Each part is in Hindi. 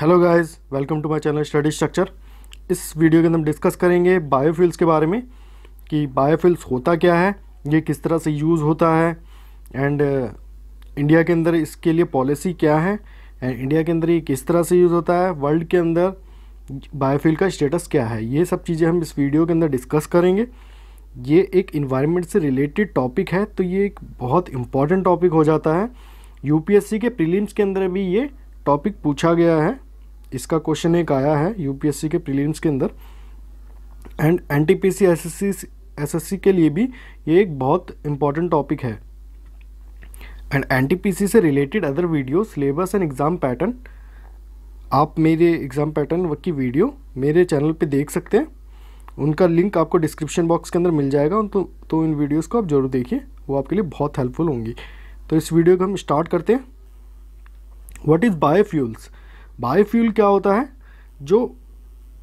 Hello guys welcome to my channel study structure इस वीडियो के अंदर हम डिस्कस करेंगे बायोफिल्स के बारे में कि बायोफिल्स होता क्या है ये किस तरह से यूज़ होता है एंड इंडिया uh, के अंदर इसके लिए पॉलिसी क्या है एंड इंडिया के अंदर ये किस तरह से यूज़ होता है वर्ल्ड के अंदर बायोफिल का स्टेटस क्या है ये सब चीज़ें हम इस वीडियो के अंदर डिस्कस करेंगे ये एक इन्वायरमेंट से रिलेटेड टॉपिक है तो ये एक बहुत इंपॉर्टेंट टॉपिक हो जाता है यूपीएससी के प्रीलिम्स के अंदर भी ये टॉपिक पूछा गया है इसका क्वेश्चन एक आया है यूपीएससी के प्रीलिम्स के अंदर and N T P C S S S C के लिए भी ये एक बहुत इंपॉर्टेंट टॉपिक है and N T P C से related other video syllabus and exam pattern आप मेरे एग्ज़ाम पैटर्न की वीडियो मेरे चैनल पे देख सकते हैं उनका लिंक आपको डिस्क्रिप्शन बॉक्स के अंदर मिल जाएगा तो तो इन वीडियोस को आप ज़रूर देखिए वो आपके लिए बहुत हेल्पफुल होंगी तो इस वीडियो को हम स्टार्ट करते हैं व्हाट इज़ बायोफ्यूल्स बायोफ्यूल क्या होता है जो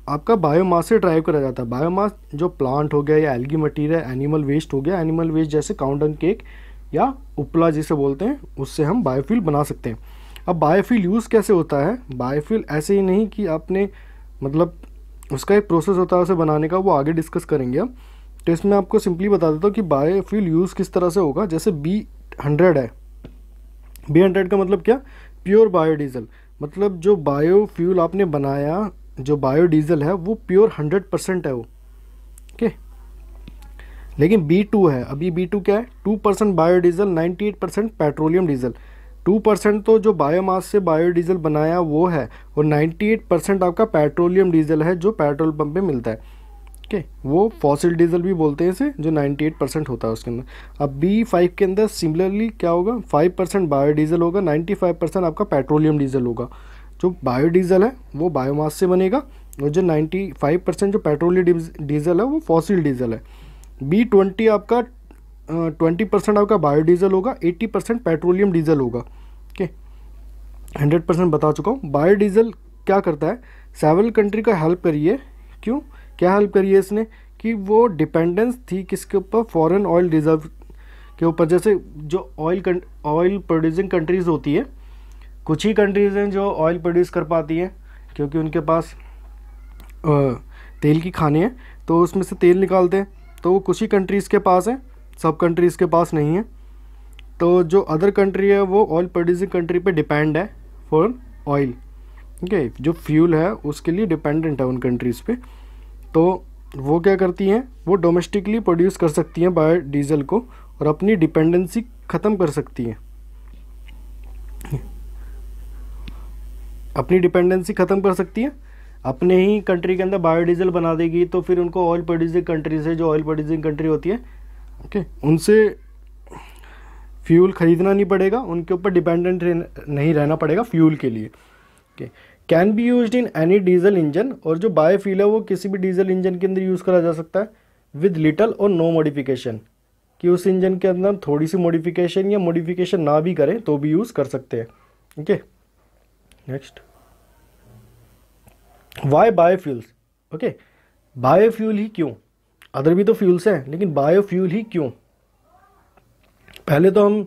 आपका बायोमास से ड्राइव करा जाता है बायोमास जो प्लांट हो गया या एल्गी मटीरियल एनिमल वेस्ट हो गया एनिमल वेस्ट जैसे काउंटन केक या उपला जिसे बोलते हैं उससे हम बायोफ्यूल बना सकते हैं अब बायोफ्यूल यूज़ कैसे होता है बायोफ्यूल ऐसे ही नहीं कि आपने मतलब उसका एक प्रोसेस होता है उसे बनाने का वो आगे डिस्कस करेंगे हम तो इसमें आपको सिंपली बता देता हूँ कि बायोफ्यूल यूज़ किस तरह से होगा जैसे बी हंड्रेड है बी हंड्रेड का मतलब क्या प्योर बायोडीजल मतलब जो बायो फ्यूल आपने बनाया जो बायो डीज़ल है वो प्योर हंड्रेड परसेंट है वो ओके लेकिन बी टू है अभी बी टू क्या है two percent biodiesel ninety eight percent petroleum diesel two percent तो जो बायोमास से बायो डीज़ल बनाया वो है और नाइन्टी एट परसेंट आपका पेट्रोलियम डीज़ल है जो पेट्रोल पंप में मिलता है ओके है वो फॉसिल डीजल भी बोलते हैं इसे जो 98 परसेंट होता है उसके अंदर अब बी फाइव के अंदर सिमिलरली क्या होगा 5 परसेंट बायो डीजल होगा 95 परसेंट आपका पेट्रोलियम डीजल होगा जो बायो डीजल है वो बायोमास से बनेगा और जो 95 परसेंट जो पेट्रोलियम डीजल है वो फॉसिल डीजल है बी ट्वेंटी आपका ट्वेंटी परसेंट आपका बायो डीजल होगा एट्टी परसेंट पेट्रोलियम डीजल होगा ओके हंड्रेड परसेंट बता चुका हूँ बायो डीजल क्या करता है सेवल कंट्री का हेल्प करिए क्यों क्या हेल्प करी है इसने कि वो डिपेंडेंस थी किसके ऊपर फॉरेन ऑयल रिजर्व के ऊपर जैसे जो ऑयल ऑयल प्रोड्यूसिंग कंट्रीज़ होती है कुछ ही कंट्रीज़ हैं जो ऑयल प्रोड्यूस कर पाती हैं क्योंकि उनके पास तेल की खाने हैं तो उसमें से तेल निकालते हैं तो वो कुछ ही कंट्रीज़ के पास हैं सब कंट्रीज़ के पास नहीं है तो जो अदर कंट्री है वो ऑयल प्रोड्यूसिंग कंट्री पे डिपेंड है फॉर ऑयल ठीक है जो फ्यूल है उसके लिए डिपेंडेंट है उन कंट्रीज़ पे तो वो क्या करती हैं वो डोमेस्टिकली प्रोड्यूस कर सकती हैं बायो डीजल को और अपनी डिपेंडेंसी ख़त्म कर सकती हैं अपनी डिपेंडेंसी ख़त्म कर सकती हैं अपने ही कंट्री के अंदर बायोडीजल बना देगी तो फिर उनको ऑयल प्रोड्यूसिंग कंट्री से जो ऑयल प्रोड्यूसिंग कंट्री होती है ओके okay, उनसे फ्यूल ख़रीदना नहीं पड़ेगा उनके ऊपर डिपेंडेंट नहीं रहना पड़ेगा फ्यूल के लिए okay okay. Can be use in any diesel engine और जो बायोफ्यूल है वो किसी भी डीजल इंजन के अंदर यूज़ करा जा सकता है विद लिटल और नो मॉडिफिकेशन कि उस इंजन के अंदर हम थोड़ी सी मॉडिफिकेशन या मॉडिफिकेशन ना भी करें तो भी यूज़ कर सकते हैं ठीक है next why biofuels okay biofuel ही क्यों अदर भी तो फ्यूल्स हैं लेकिन बायोफ्यूल ही क्यों पहले तो हम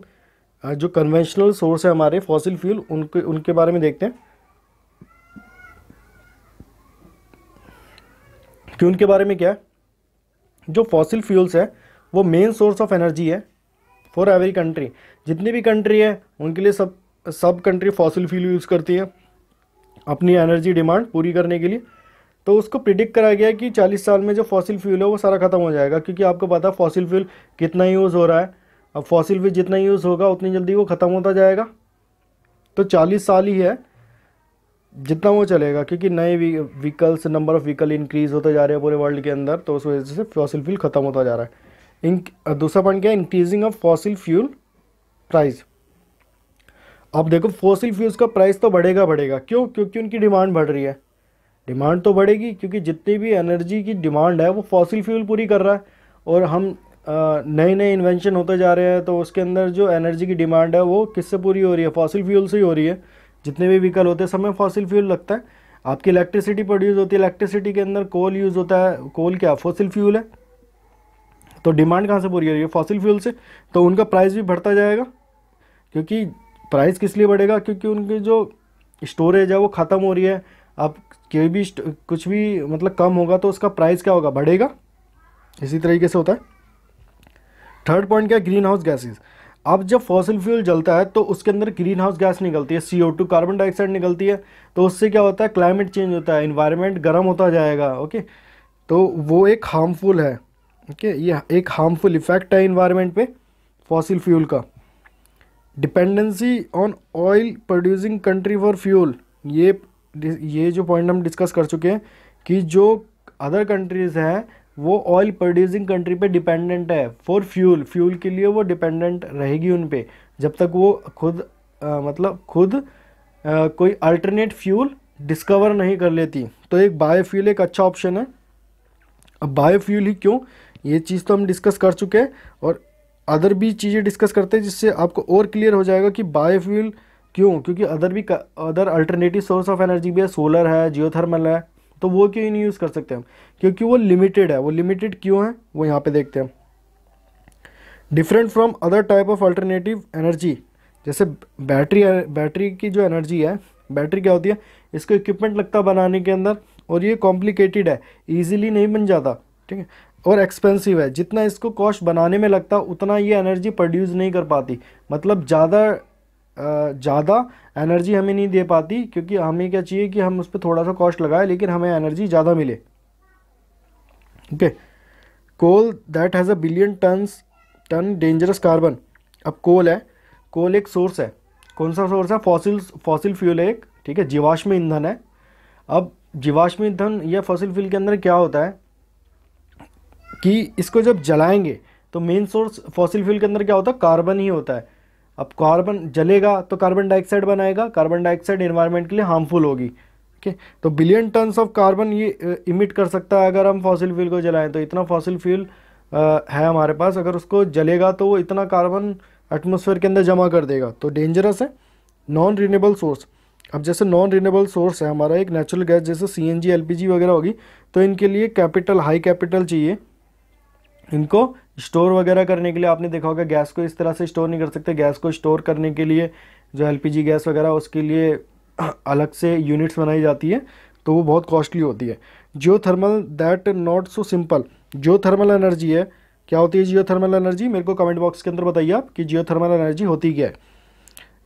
जो कन्वेंशनल सोर्स है हमारे फॉसिल फ्यूल उनके उनके बारे में देखते हैं कि उनके बारे में क्या है जो फॉसिल फ्यूल्स है वो मेन सोर्स ऑफ एनर्जी है फॉर एवरी कंट्री जितनी भी कंट्री है उनके लिए सब सब कंट्री फॉसिल फ्यूल यूज़ करती है अपनी एनर्जी डिमांड पूरी करने के लिए तो उसको प्रिडिक्ट कराया गया कि 40 साल में जो फॉसिल फ्यूल है वो सारा ख़त्म हो जाएगा क्योंकि आपको पता है फॉसिल फ्यूल कितना यूज़ हो रहा है अब फॉसिल फ्यूल जितना यूज़ होगा उतनी जल्दी वो ख़त्म होता जाएगा तो 40 साल ही है जितना वो चलेगा क्योंकि नए vehicles number of vehicle increase होते जा रहे हैं पूरे वर्ल्ड के अंदर तो उस वजह से फॉसिल फ्यूल ख़त्म होता जा रहा है दूसरा पॉइंट क्या है increasing of fossil fuel price अब देखो फॉसिल फ्यूल्स का प्राइस तो बढ़ेगा बढ़ेगा क्यों क्योंकि उनकी डिमांड बढ़ रही है डिमांड तो बढ़ेगी क्योंकि जितनी भी एनर्जी की डिमांड है वो फॉसिल फ्यूल पूरी कर रहा है और हम नए नए इन्वेंशन होते जा रहे हैं तो उसके अंदर जो एनर्जी की डिमांड है वो किससे पूरी हो रही है फॉसिल फ्यूल से ही हो रही है जितने भी व्हीकल होते हैं सब में फॉसिल फ्यूल लगता है आपकी इलेक्ट्रिसिटी प्रोड्यूस होती है इलेक्ट्रिसिटी के अंदर कोल यूज़ होता है कोल क्या फॉसिल फ्यूल है तो डिमांड कहाँ से पूरी हो रही है फॉसिल फ्यूल से तो उनका प्राइस भी बढ़ता जाएगा क्योंकि प्राइस किस लिए बढ़ेगा क्योंकि उनकी जो स्टोरेज है वो ख़त्म हो रही है आप कोई भी कुछ भी मतलब कम होगा तो उसका प्राइस क्या होगा बढ़ेगा इसी तरीके से होता है थर्ड पॉइंट क्या ग्रीन हाउस गैसेज अब जब फॉसिल फ्यूल जलता है तो उसके अंदर ग्रीन हाउस गैस निकलती है सी कार्बन डाइऑक्साइड निकलती है तो उससे क्या होता है क्लाइमेट चेंज होता है इन्वायरमेंट गर्म होता जाएगा ओके तो वो एक हार्मफुल है ओके ये एक हार्मफुल इफेक्ट है इन्वायरमेंट पे फॉसिल फ्यूल का dependency on oil producing country for fuel ये ये जो पॉइंट हम डिस्कस कर चुके हैं कि जो अदर कंट्रीज़ हैं वो ऑयल प्रोड्यूसिंग कंट्री पे डिपेंडेंट है फॉर फ्यूल फ्यूल के लिए वो डिपेंडेंट रहेगी उन पर जब तक वो खुद आ, मतलब खुद आ, कोई अल्टरनेट फ्यूल डिस्कवर नहीं कर लेती तो एक बायोफ्यूल एक अच्छा ऑप्शन है अब बायोफ्यूल ही क्यों ये चीज़ तो हम डिस्कस कर चुके हैं और अदर भी चीज़ें डिस्कस करते हैं जिससे आपको और क्लियर हो जाएगा कि बायोफ्यूल क्यों क्योंकि अदर भी other alternative source of energy भी है सोलर है जियोथर्मल है तो वो क्यों नहीं यूज़ कर सकते हम क्योंकि वो लिमिटेड है वो लिमिटेड क्यों है वो यहाँ पे देखते हैं different from other type of alternative energy जैसे बैटरी बैटरी की जो एनर्जी है बैटरी क्या होती है इसको इक्विपमेंट लगता बनाने के अंदर और ये कॉम्प्लिकेटेड है ईजिली नहीं बन जाता ठीक है और एक्सपेंसिव है जितना इसको कॉस्ट बनाने में लगता उतना ये एनर्जी प्रोड्यूस नहीं कर पाती मतलब ज़्यादा ज़्यादा एनर्जी हमें नहीं दे पाती क्योंकि हमें क्या चाहिए कि हम उस पर थोड़ा सा कॉस्ट लगाए लेकिन हमें एनर्जी ज़्यादा मिले okay coal that has a billion tons ton dangerous carbon अब कोल है कोल एक सोर्स है कौन सा सोर्स है फॉसिल फॉसिल फ्यूल है एक ठीक है जीवाश्म ईंधन है अब जीवाश्म ईंधन या फॉसिल फ्यूल के अंदर क्या होता है कि इसको जब जलाएंगे तो मेन सोर्स फॉसिल फ्यूल के अंदर क्या होता है कार्बन ही होता है अब कार्बन जलेगा तो कार्बन डाइऑक्साइड बनाएगा कार्बन डाइऑक्साइड इन्वायरमेंट के लिए हार्मफुल होगी ओके तो बिलियन टन्स ऑफ कार्बन ये इमिट कर सकता है अगर हम फॉसिल फ्यूल को जलाएं तो इतना फॉसिल फ्यूल है हमारे पास अगर उसको जलेगा तो वो इतना कार्बन एटमोसफेयर के अंदर जमा कर देगा तो डेंजरस है नॉन रीनेबल सोर्स अब जैसे नॉन रीनेबल सोर्स है हमारा एक नेचुरल गैस जैसे C N G L P G वगैरह होगी तो इनके लिए कैपिटल हाई कैपिटल चाहिए इनको स्टोर वगैरह करने के लिए आपने देखा होगा गैस को इस तरह से स्टोर नहीं कर सकते गैस को स्टोर करने के लिए जो एलपीजी गैस वगैरह उसके लिए अलग से यूनिट्स बनाई जाती है तो वो बहुत कॉस्टली होती है geothermal that not so simple geothermal energy है क्या होती है जियो थर्मल एनर्जी मेरे को कमेंट बॉक्स के अंदर बताइए आप कि जियो थर्मल एनर्जी होती क्या है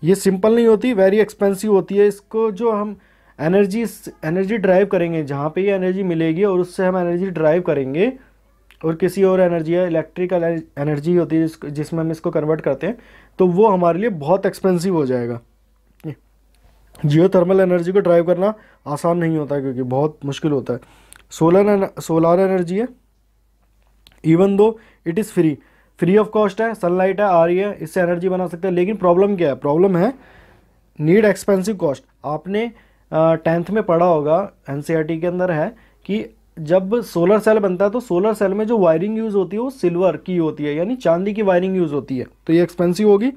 ये सिंपल नहीं होती वेरी एक्सपेंसिव होती है इसको जो हम एनर्जी एनर्जी ड्राइव करेंगे जहाँ पे ये एनर्जी मिलेगी और उससे हम एनर्जी ड्राइव करेंगे और किसी और एनर्जी है इलेक्ट्रिकल एनर्जी होती है जिसमें हम इसको कन्वर्ट करते हैं तो वो हमारे लिए बहुत एक्सपेंसिव हो जाएगा जियो थर्मल एनर्जी को ड्राइव करना आसान नहीं होता क्योंकि बहुत मुश्किल होता है सोलर सोलार एनर्जी है even though it is free free of cost है सनलाइट है आ रही है इससे एनर्जी बना सकते हैं लेकिन प्रॉब्लम क्या है प्रॉब्लम है नीड एक्सपेंसिव कॉस्ट आपने टेंथ में पढ़ा होगा एन e के अंदर है कि जब सोलर सेल बनता है तो सोलर सेल में जो वायरिंग यूज़ होती है वो सिल्वर की होती है यानी चांदी की वायरिंग यूज़ होती है तो ये एक्सपेंसिव होगी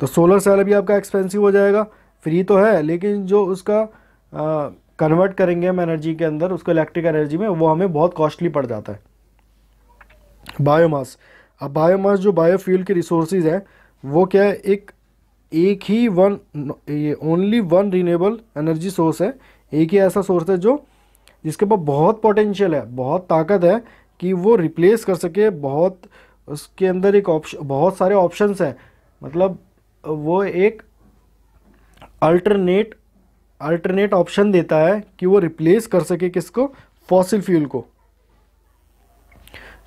तो सोलर सेल भी आपका एक्सपेंसिव हो जाएगा फ्री तो है लेकिन जो उसका कन्वर्ट करेंगे हम एनर्जी के अंदर उसको इलेक्ट्रिक एनर्जी में वो हमें बहुत कॉस्टली पड़ जाता है बायोमास अब बायोमास जो बायोफ्यूल के रिसोर्सेज हैं वो क्या है एक एक ही वन ये only one renewable energy source है एक ही ऐसा सोर्स है जो जिसके पास बहुत पोटेंशियल है बहुत ताकत है कि वो रिप्लेस कर सके बहुत उसके अंदर एक ऑप्शन बहुत सारे ऑप्शंस हैं मतलब वो एक अल्टरनेट अल्टरनेट ऑप्शन देता है कि वो रिप्लेस कर सके किसको फॉसिल फ्यूल को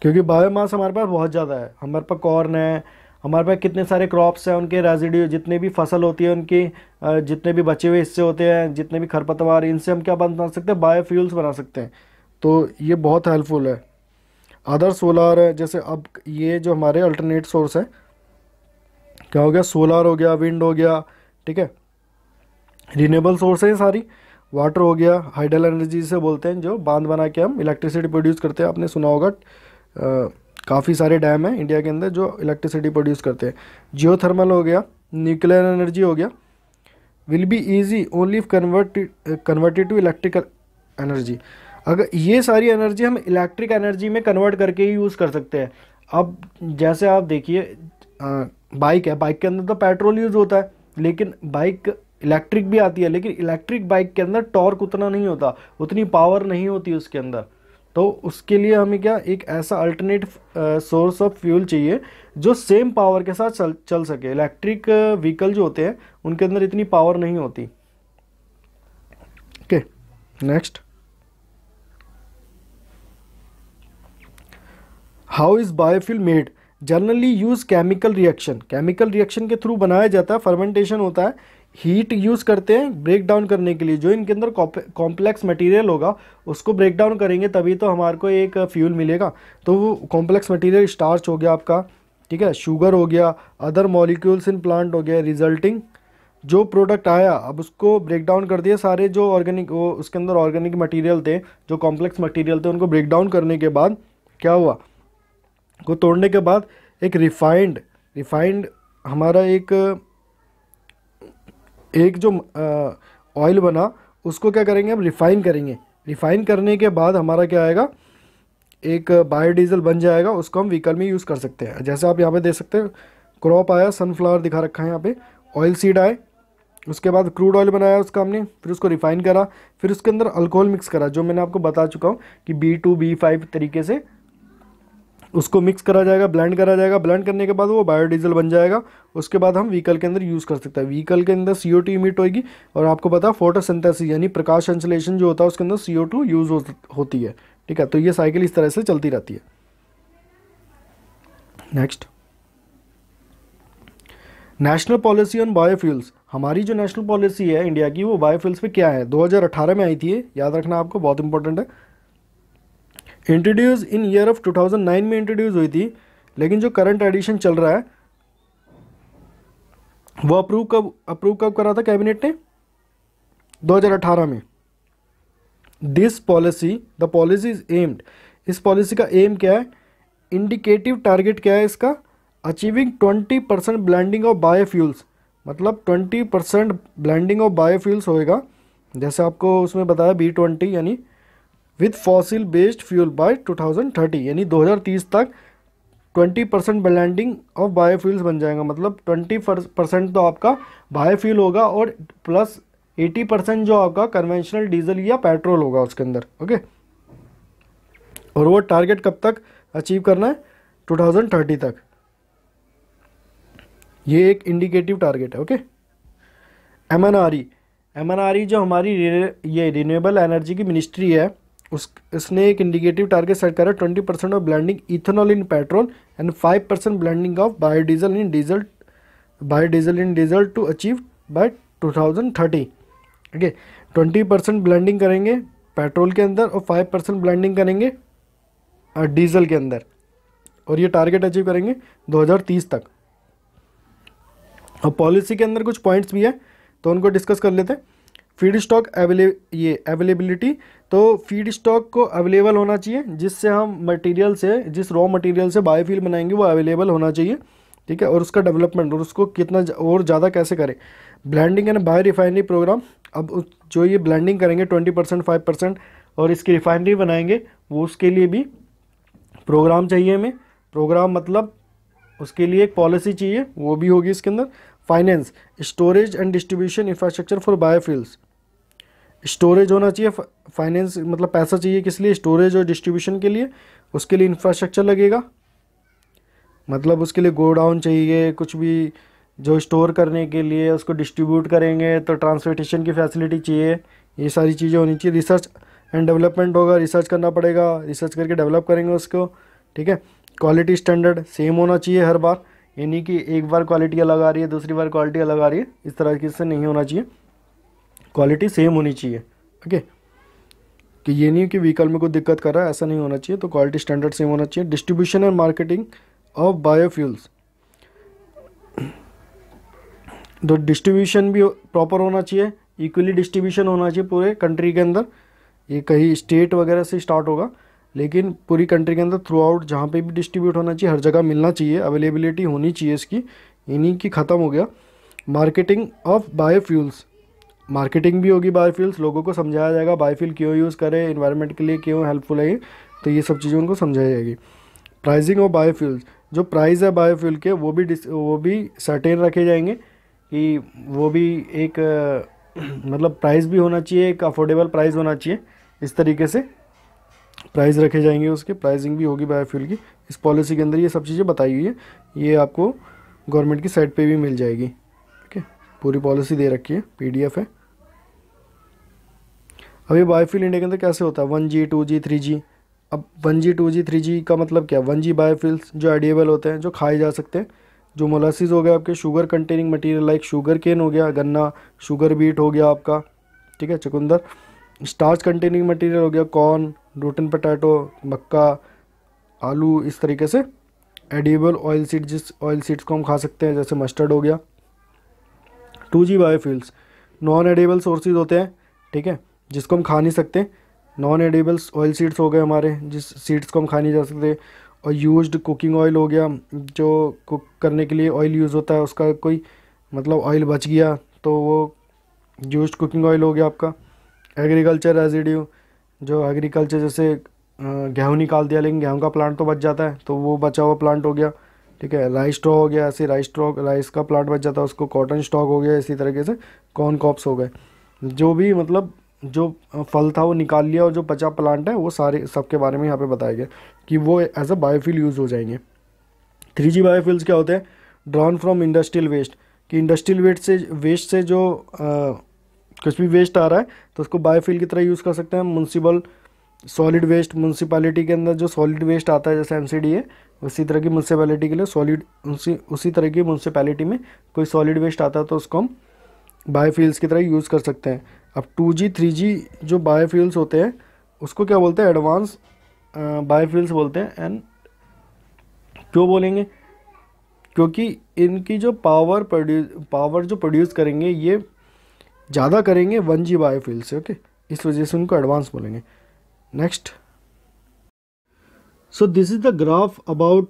क्योंकि बायोमास हमारे पास बहुत ज़्यादा है हमारे पास कॉर्न है हमारे पास कितने सारे क्रॉप्स हैं उनके रेजिड्यू जितने भी फसल होती है उनकी जितने भी बचे हुए हिस्से होते हैं जितने भी खरपतवार इनसे हम क्या बना सकते हैं बायोफ्यूल्स बना सकते हैं तो ये बहुत हेल्पफुल है अदर सोलार है जैसे अब ये जो हमारे अल्टरनेट सोर्स है क्या हो गया सोलार हो गया विंड हो गया ठीक है रीनेबल सोर्स है सारी वाटर हो गया हाइड्रल एनर्जी से बोलते हैं जो बांध बना के हम इलेक्ट्रिसिटी प्रोड्यूस करते हैं आपने सुना होगा काफ़ी सारे डैम हैं इंडिया के अंदर जो इलेक्ट्रिसिटी प्रोड्यूस करते हैं जियो थर्मल हो गया न्यूक्लियर एनर्जी हो गया will be easy only convert converted to electrical energy अगर ये सारी एनर्जी हम इलेक्ट्रिक एनर्जी में कन्वर्ट करके ही यूज़ कर सकते हैं अब जैसे आप देखिए बाइक है बाइक के अंदर तो पेट्रोल यूज़ होता है लेकिन बाइक इलेक्ट्रिक भी आती है लेकिन इलेक्ट्रिक बाइक के अंदर टॉर्क उतना नहीं होता उतनी पावर नहीं होती उसके अंदर तो उसके लिए हमें क्या एक ऐसा अल्टरनेट सोर्स ऑफ फ्यूल चाहिए जो सेम पावर के साथ चल चल सके इलेक्ट्रिक व्हीकल जो होते हैं उनके अंदर इतनी पावर नहीं होती okay next how is biofuel made generally use chemical reaction chemical reaction के थ्रू बनाया जाता है फर्मेंटेशन होता है हीट यूज़ करते हैं ब्रेक डाउन करने के लिए जो इनके अंदर कॉम्प्लेक्स मटेरियल होगा उसको ब्रेक डाउन करेंगे तभी तो हमारे को एक फ्यूल मिलेगा तो वो कॉम्प्लेक्स मटेरियल स्टार्च हो गया आपका ठीक है शुगर हो गया अदर मॉलिक्यूल्स इन प्लांट हो गया रिजल्टिंग जो प्रोडक्ट आया अब उसको ब्रेक डाउन कर दिया सारे जो ऑर्गेनिक वो उसके अंदर ऑर्गेनिक मटीरियल थे जो कॉम्प्लेक्स मटीरियल थे उनको ब्रेक डाउन करने के बाद क्या हुआ को तोड़ने के बाद एक रिफाइंड रिफाइंड हमारा एक एक जो ऑयल बना उसको क्या करेंगे हम रिफ़ाइन करेंगे रिफ़ाइन करने के बाद हमारा क्या आएगा एक बायोडीजल बन जाएगा उसको हम व्हीकल में यूज़ कर सकते हैं जैसे आप यहाँ पे देख सकते हैं क्रॉप आया सनफ्लावर दिखा रखा है यहाँ पे ऑयल सीड आए उसके बाद क्रूड ऑयल बनाया उसका हमने फिर उसको रिफ़ाइन करा फिर उसके अंदर अल्कोहल मिक्स करा जो मैंने आपको बता चुका हूँ कि बी टू बी फाइव तरीके से उसको मिक्स करा जाएगा ब्लेंड करा जाएगा ब्लेंड करने के बाद वो बायोडीजल बन जाएगा उसके बाद हम व्हीकल के अंदर यूज़ कर सकते हैं व्हीकल के अंदर सी ओ इमिट होगी और आपको पता है फोटोसिंथेसिस यानी प्रकाश संश्लेषण जो होता है उसके अंदर सी यूज़ हो, होती है ठीक है तो ये साइकिल इस तरह से चलती रहती है next national policy on biofuels हमारी जो नेशनल पॉलिसी है इंडिया की वो बायोफ्यूल्स पे क्या है 2018 में आई थी याद रखना आपको बहुत इंपॉर्टेंट है इंट्रोड्यूस इन ईयर ऑफ 2009 में इंट्रोड्यूस हुई थी लेकिन जो करंट एडिशन चल रहा है वो अप्रूव कब अप्रूव कब करा था कैबिनेट ने 2018 में this policy the policy is aimed इस पॉलिसी का एम क्या है इंडिकेटिव टारगेट क्या है इसका achieving twenty percent blending of biofuels मतलब twenty percent blending of biofuels होएगा जैसे आपको उसमें बताया बी ट्वेंटी यानी with fossil based fuel by 2030 यानी 2030 तक 20 परसेंट ब्लैंडिंग ऑफ बायोफ्यूल्स बन जाएगा मतलब 20 परसेंट तो आपका बायोफ्यूल होगा और प्लस 80 परसेंट जो आपका कन्वेंशनल डीजल या पेट्रोल होगा उसके अंदर ओके और वो टारगेट कब तक अचीव करना है 2030 तक ये एक इंडिकेटिव टारगेट है okay M N M N R E जो हमारी ये रिन्यूएबल एनर्जी की मिनिस्ट्री है उस उसने एक इंडिकेटिव टारगेट सेट करा twenty percent of blending ethanol in petrol and five percent blending of biodiesel in diesel biodiesel in diesel to achieve by two thousand thirty ठीक है ट्वेंटी परसेंट ब्लैंडिंग करेंगे पेट्रोल के अंदर और फाइव परसेंट ब्लैंडिंग करेंगे डीजल के अंदर और ये टारगेट अचीव करेंगे दो हज़ार तीस तक और पॉलिसी के अंदर कुछ पॉइंट्स भी है तो उनको डिस्कस कर लेते हैं फीड स्टॉक अवेले ये अवेलेबिलिटी तो फीड स्टॉक को अवेलेबल होना चाहिए जिससे हम मटेरियल से जिस रॉ मटेरियल से बायोफील बनाएंगे वो अवेलेबल होना चाहिए ठीक है और उसका डेवलपमेंट और उसको कितना और ज़्यादा कैसे करें blending and bio refinery programme अब जो ये ब्लैंडिंग करेंगे ट्वेंटी परसेंट फाइव परसेंट और इसकी रिफाइनरी बनाएंगे वो उसके लिए भी प्रोग्राम चाहिए हमें प्रोग्राम मतलब उसके लिए एक पॉलिसी चाहिए वो भी होगी इसके अंदर finance storage and distribution infrastructure for biofuels storage होना चाहिए फाइनेंस मतलब पैसा चाहिए किस लिए स्टोरेज और डिस्ट्रीब्यूशन के लिए उसके लिए इंफ्रास्ट्रक्चर लगेगा मतलब उसके लिए गोडाउन चाहिए कुछ भी जो स्टोर करने के लिए उसको डिस्ट्रीब्यूट करेंगे तो ट्रांसपोर्टेशन की फैसिलिटी चाहिए ये सारी चीज़ें होनी चाहिए रिसर्च एंड डेवलपमेंट होगा रिसर्च करना पड़ेगा रिसर्च करके डेवलप करेंगे उसको ठीक है क्वालिटी स्टैंडर्ड सेम होना चाहिए हर बार यानी कि एक बार क्वालिटी अलग आ रही है दूसरी बार क्वालिटी अलग आ रही है इस तरह की से नहीं होना चाहिए क्वालिटी सेम होनी चाहिए ओके कि ये नहीं कि व्हीकल में कोई दिक्कत कर रहा है ऐसा नहीं होना चाहिए तो क्वालिटी स्टैंडर्ड सेम होना चाहिए distribution and marketing of biofuels तो डिस्ट्रीब्यूशन भी प्रॉपर होना चाहिए इक्वली डिस्ट्रीब्यूशन होना चाहिए पूरे कंट्री के अंदर ये कहीं स्टेट वगैरह से स्टार्ट होगा लेकिन पूरी कंट्री के अंदर थ्रू आउट जहाँ पर भी डिस्ट्रीब्यूट होना चाहिए हर जगह मिलना चाहिए अवेलेबिलिटी होनी चाहिए इसकी इन्हीं की ख़त्म हो गया मार्केटिंग ऑफ बायोफ्यूल्स मार्केटिंग भी होगी बायोफ्यूल्स लोगों को समझाया जाएगा बायोफ्यूल क्यों यूज़ करें इन्वायरमेंट के लिए क्यों हेल्पफुल है तो ये सब चीज़ें उनको समझाई जाएगी प्राइजिंग ऑफ बायोफ्यूल्स जो प्राइस है बायोफ्यूल के वो भी वो भी सर्टेन रखे जाएंगे कि वो भी एक मतलब प्राइस भी होना चाहिए एक अफोर्डेबल प्राइस होना चाहिए इस तरीके से प्राइस रखे जाएंगे उसके प्राइसिंग भी होगी बायोफ्यूल की इस पॉलिसी के अंदर ये सब चीज़ें बताई हुई है ये आपको गवर्नमेंट की साइट पे भी मिल जाएगी ठीक है पूरी पॉलिसी दे रखी है पीडीएफ है अब ये बायोफ्यूल इंडिया के अंदर कैसे होता है one G two G three G अब one G two G three G का मतलब क्या वन जी बायोफील्स जो एडिएबल होते हैं जो खाए जा सकते हैं जो मोलासिस हो गए आपके sugar containing material like sugar cane हो गया गन्ना शुगर बीट हो गया आपका ठीक है चकुंदर स्टार्च कंटेनिंग मटेरियल हो गया कॉर्न रोटन पटाटो मक्का आलू इस तरीके से एडिएबल ऑयल सीड जिस ऑयल सीड्स को हम खा सकते हैं जैसे मस्टर्ड हो गया two G biofuels non edible sources होते हैं ठीक है जिसको हम खा नहीं सकते नॉन एडिबल्स ऑयल सीड्स हो गए हमारे जिस सीड्स को हम खा नहीं जा सकते और यूज्ड कुकिंग ऑयल हो गया जो कुक करने के लिए ऑयल यूज़ होता है उसका कोई मतलब ऑयल बच गया तो वो यूज कुकिंग ऑयल हो गया आपका एग्रीकल्चर रेजिड्यू जो एग्रीकल्चर जैसे गेहूँ निकाल दिया लेकिन गेहूँ का प्लांट तो बच जाता है तो वो बचा हुआ प्लांट हो गया ठीक है राइस स्ट्रॉ हो गया ऐसे राइस स्ट्रॉ राइस का प्लांट बच जाता है उसको कॉटन स्टॉक हो गया इसी तरीके से कॉर्न कॉप्स हो गए जो भी मतलब जो फल था वो निकाल लिया और जो पचा प्लांट है वो सारे सबके बारे में यहाँ पे बताया गया कि वो एज अ बायोफ्यूल यूज़ हो जाएंगे थ्री जी बायोफ्यूल्स क्या होते हैं ड्रॉन फ्रॉम इंडस्ट्रियल वेस्ट कि इंडस्ट्रियल वेस्ट से वेस्ट से जो आ, कुछ भी वेस्ट आ रहा है तो उसको बायोफ्यूल की तरह यूज़ कर सकते हैं म्यूनसिपल सॉलिड वेस्ट म्यूनसिपालिटी के अंदर जो सॉलिड वेस्ट आता है जैसे एम है उसी तरह की म्यूनसिपैलिटी के लिए सॉलिड उसी उसी तरह की म्यूनसिपैलिटी में कोई सॉलिड वेस्ट आता है तो उसको हम बायोफ्यूल्स की तरह यूज़ कर सकते हैं अब टू जी थ्री जी जो बायोफ्यूल्स होते हैं उसको क्या बोलते हैं एडवांस बायोफ्यूल्स बोलते हैं एंड क्यों बोलेंगे क्योंकि इनकी जो पावर प्रोड्यू पावर जो प्रोड्यूस करेंगे ये ज़्यादा करेंगे वन जी बायोफ्यूल से ओके इस वजह से उनको एडवांस बोलेंगे next so this is the graph about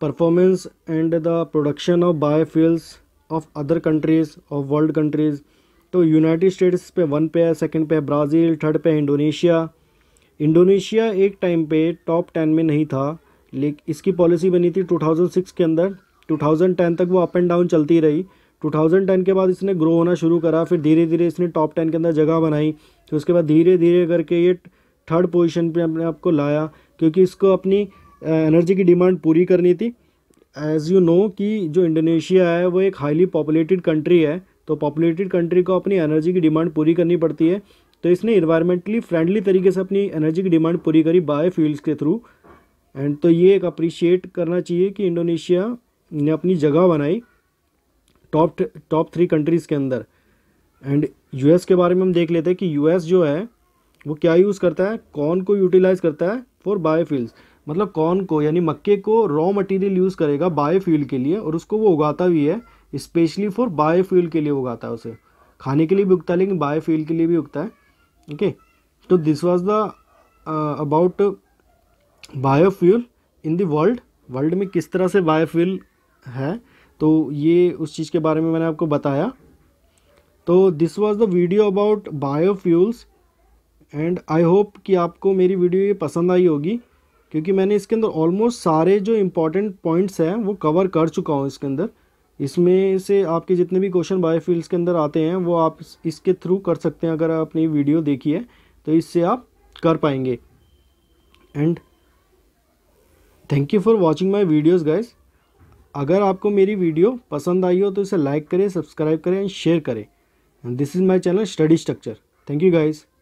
performance and the production of biofuels of other countries of world countries तो यूनाइटेड स्टेट्स पे वन पे है सेकंड पे है ब्राज़ील थर्ड पे है इंडोनेशिया इंडोनेशिया एक टाइम पे टॉप टेन में नहीं था लेकिन इसकी पॉलिसी बनी थी 2006 के अंदर 2010 तक वो अप एंड डाउन चलती रही 2010 के बाद इसने ग्रो होना शुरू करा फिर धीरे धीरे इसने टॉप टेन के अंदर जगह बनाई फिर तो उसके बाद धीरे धीरे करके ये थर्ड पोजीशन पर अपने आप को लाया क्योंकि इसको अपनी एनर्जी की डिमांड पूरी करनी थी एज़ यू नो कि जो इंडोनेशिया है वो एक हाईली पॉपुलेटेड कंट्री है तो पॉपुलेटेड कंट्री को अपनी एनर्जी की डिमांड पूरी करनी पड़ती है तो इसने इन्वायरमेंटली फ्रेंडली तरीके से अपनी एनर्जी की डिमांड पूरी करी बायो फ्यूल्स के थ्रू एंड तो ये एक अप्रिशिएट करना चाहिए कि इंडोनेशिया ने अपनी जगह बनाई टॉप टॉप थ्री कंट्रीज़ के अंदर एंड यूएस के बारे में हम देख लेते हैं कि यूएस जो है वो क्या यूज़ करता है कौन को यूटिलाइज करता है फॉर बायोफ्यूल्स मतलब कौन को यानी मक्के को रॉ मटेरियल यूज़ करेगा बायोफ्यूल के लिए और उसको वो उगाता भी है स्पेशली फॉर बायोफ्यूल के लिए उगाता है उसे खाने के लिए भी उगता है लेकिन बायोफ्यूल के लिए भी उगता है ओके तो this was the about biofuel in world world world में किस तरह से बायोफ्यूल है तो ये उस चीज़ के बारे में मैंने आपको बताया तो this was the video about biofuels and I hope कि आपको मेरी वीडियो ये पसंद आई होगी क्योंकि मैंने इसके अंदर ऑलमोस्ट सारे जो इम्पोर्टेंट पॉइंट्स हैं वो कवर कर चुका हूँ इसके अंदर इसमें से आपके जितने भी क्वेश्चन बायोफील्ड्स के अंदर आते हैं वो आप इसके थ्रू कर सकते हैं अगर आपने वीडियो देखी है तो इससे आप कर पाएंगे and thank you for watching my videos guys अगर आपको मेरी वीडियो पसंद आई हो तो इसे लाइक करें सब्सक्राइब करें एंड शेयर करें this is my channel study structure thank you guys